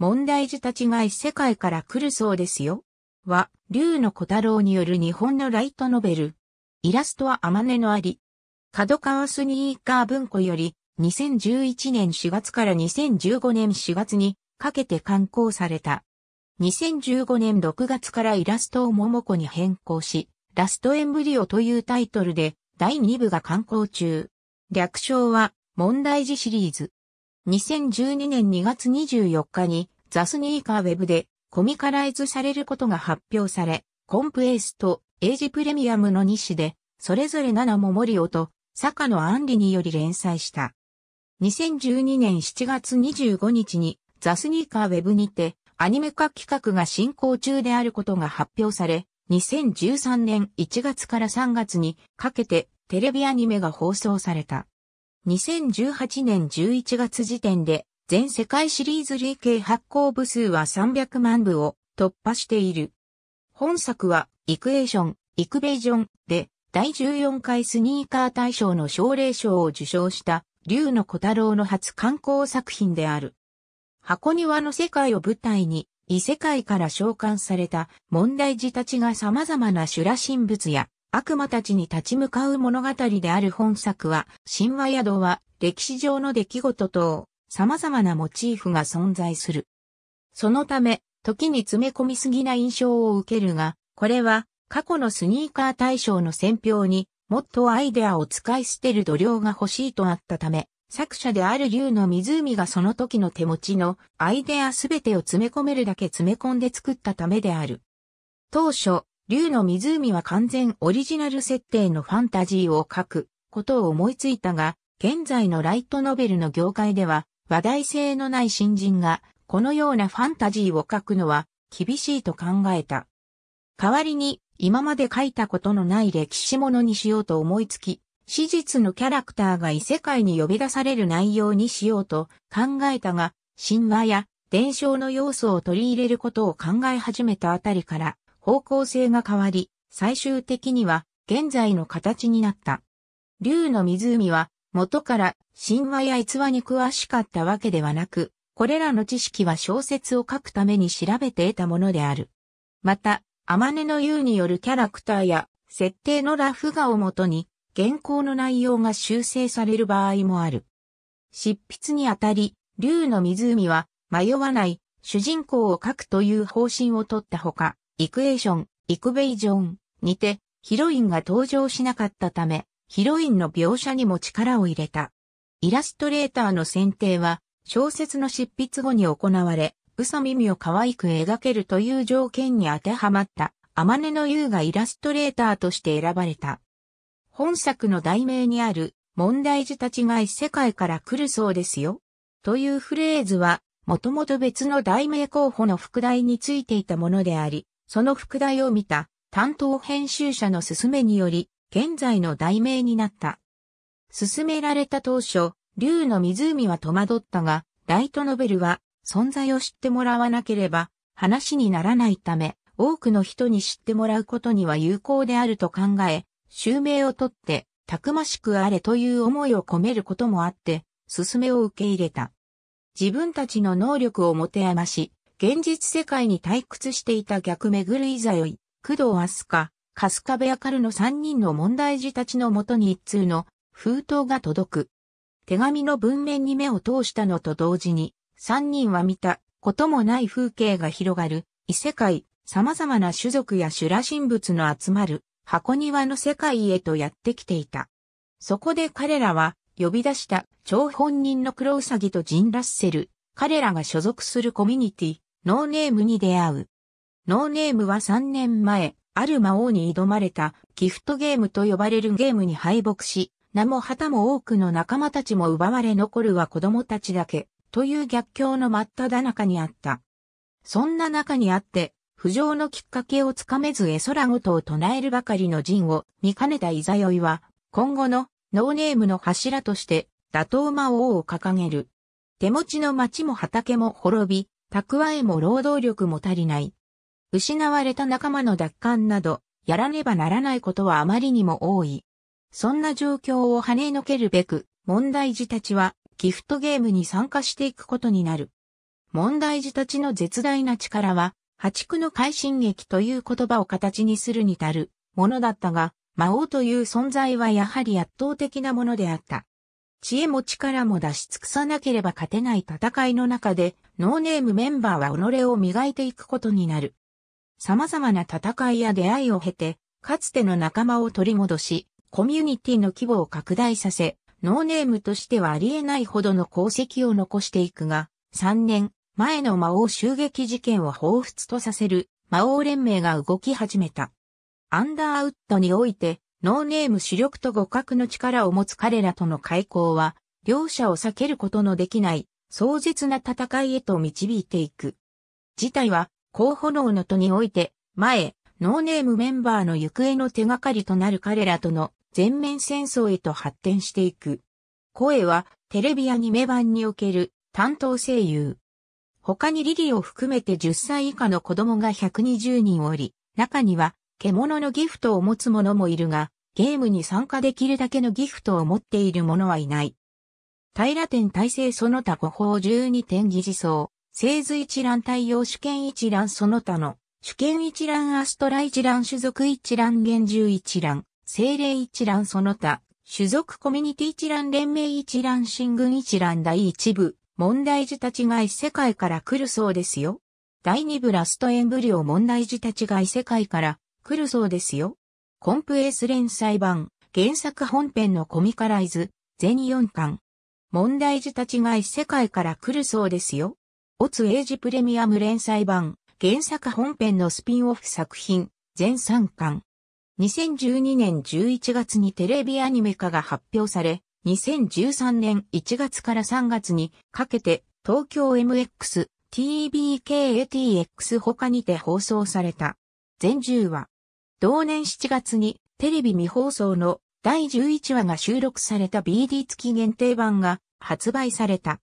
問題児たちが異世界から来るそうですよ。は、竜の小太郎による日本のライトノベル。イラストは天音のあり。角川スニーカー文庫より、2011年4月から2015年4月にかけて刊行された。2015年6月からイラストを桃子に変更し、ラストエンブリオというタイトルで第2部が刊行中。略称は問題児シリーズ。2012年2月24日にザ・スニーカーウェブでコミカライズされることが発表され、コンプエースとエイジプレミアムの2誌で、それぞれ七も森尾と坂野安里により連載した。2012年7月25日にザ・スニーカーウェブにてアニメ化企画が進行中であることが発表され、2013年1月から3月にかけてテレビアニメが放送された。2018年11月時点で全世界シリーズ累計発行部数は300万部を突破している。本作は、イクエーション、イクベージョンで、第14回スニーカー大賞の奨励賞を受賞した、竜の小太郎の初観光作品である。箱庭の世界を舞台に、異世界から召喚された問題児たちが様々な修羅神仏や悪魔たちに立ち向かう物語である本作は、神話宿は歴史上の出来事等、様々なモチーフが存在する。そのため、時に詰め込みすぎな印象を受けるが、これは過去のスニーカー大賞の選評にもっとアイデアを使い捨てる度量が欲しいとあったため、作者である竜の湖がその時の手持ちのアイデアすべてを詰め込めるだけ詰め込んで作ったためである。当初、竜の湖は完全オリジナル設定のファンタジーを書くことを思いついたが、現在のライトノベルの業界では話題性のない新人が、このようなファンタジーを書くのは、厳しいと考えた。代わりに、今まで書いたことのない歴史ものにしようと思いつき、史実のキャラクターが異世界に呼び出される内容にしようと考えたが、神話や伝承の要素を取り入れることを考え始めたあたりから方向性が変わり、最終的には現在の形になった。竜の湖は元から神話や逸話に詳しかったわけではなく、これらの知識は小説を書くために調べて得たものである。また、天音の優によるキャラクターや設定のラフ画をもとに原稿の内容が修正される場合もある。執筆にあたり、竜の湖は迷わない主人公を書くという方針をとったほか、イクエーション、イクベイジョンにてヒロインが登場しなかったため、ヒロインの描写にも力を入れた。イラストレーターの選定は、小説の執筆後に行われ、嘘耳を可愛く描けるという条件に当てはまった、天音の優がイラストレーターとして選ばれた。本作の題名にある、問題児たちが異世界から来るそうですよ。というフレーズは、もともと別の題名候補の副題についていたものであり、その副題を見た担当編集者の勧めにより、現在の題名になった。進められた当初、竜の湖は戸惑ったが、ライトノベルは存在を知ってもらわなければ話にならないため、多くの人に知ってもらうことには有効であると考え、襲名をとって、たくましくあれという思いを込めることもあって、進めを受け入れた。自分たちの能力を持て余し、現実世界に退屈していた逆巡るいざよい、工藤明日香、カスカベアカルの3人の問題児たちのもとに一通の封筒が届く。手紙の文面に目を通したのと同時に、3人は見たこともない風景が広がる異世界、様々な種族や修羅神仏の集まる箱庭の世界へとやってきていた。そこで彼らは呼び出した張本人の黒うさぎとジン・ラッセル、彼らが所属するコミュニティ、ノーネームに出会う。ノーネームは3年前、ある魔王に挑まれたギフトゲームと呼ばれるゲームに敗北し、名も旗も多くの仲間たちも奪われ残るは子供たちだけ、という逆境の真っ只中にあった。そんな中にあって、浮上のきっかけをつかめず絵空ごとを唱えるばかりの陣を見かねたいざよいは、今後のノーネームの柱として、打倒魔王を掲げる。手持ちの町も畑も滅び、蓄えも労働力も足りない。失われた仲間の奪還など、やらねばならないことはあまりにも多い。そんな状況を跳ねのけるべく、問題児たちはギフトゲームに参加していくことになる。問題児たちの絶大な力は、破竹の快進撃という言葉を形にするに足るものだったが、魔王という存在はやはり圧倒的なものであった。知恵も力も出し尽くさなければ勝てない戦いの中で、ノーネームメンバーは己を磨いていくことになる。様々な戦いや出会いを経て、かつての仲間を取り戻し、コミュニティの規模を拡大させ、ノーネームとしてはありえないほどの功績を残していくが、3年前の魔王襲撃事件を彷彿とさせる魔王連盟が動き始めた。アンダーウッドにおいて、ノーネーム主力と互角の力を持つ彼らとの開口は、両者を避けることのできない、壮絶な戦いへと導いていく。事態は候補能の都において、前、ノーネームメンバーの行方の手がかりとなる彼らとの全面戦争へと発展していく。声はテレビアニメ版における担当声優。他にリリを含めて10歳以下の子供が120人おり、中には獣のギフトを持つ者もいるが、ゲームに参加できるだけのギフトを持っている者はいない。平天体制その他五法12点議事層、製図一覧対応主権一覧その他の、主権一覧アストラ一覧種族一覧厳重一覧、精霊一覧その他、種族コミュニティ一覧連盟一覧新軍一覧第一部、問題児たちが異世界から来るそうですよ。第2部ラストエンブリオ問題児たちが異世界から来るそうですよ。コンプエース連載版、原作本編のコミカライズ、全4巻。問題児たちが異世界から来るそうですよ。オツエイジプレミアム連載版、原作本編のスピンオフ作品、全3巻。2012年11月にテレビアニメ化が発表され、2013年1月から3月にかけて東京 MX、TBKATX 他にて放送された。全10話。同年7月にテレビ未放送の第11話が収録された BD 付き限定版が発売された。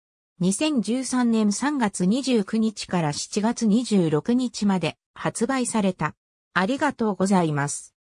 2013年3月29日から7月26日まで発売された。ありがとうございます。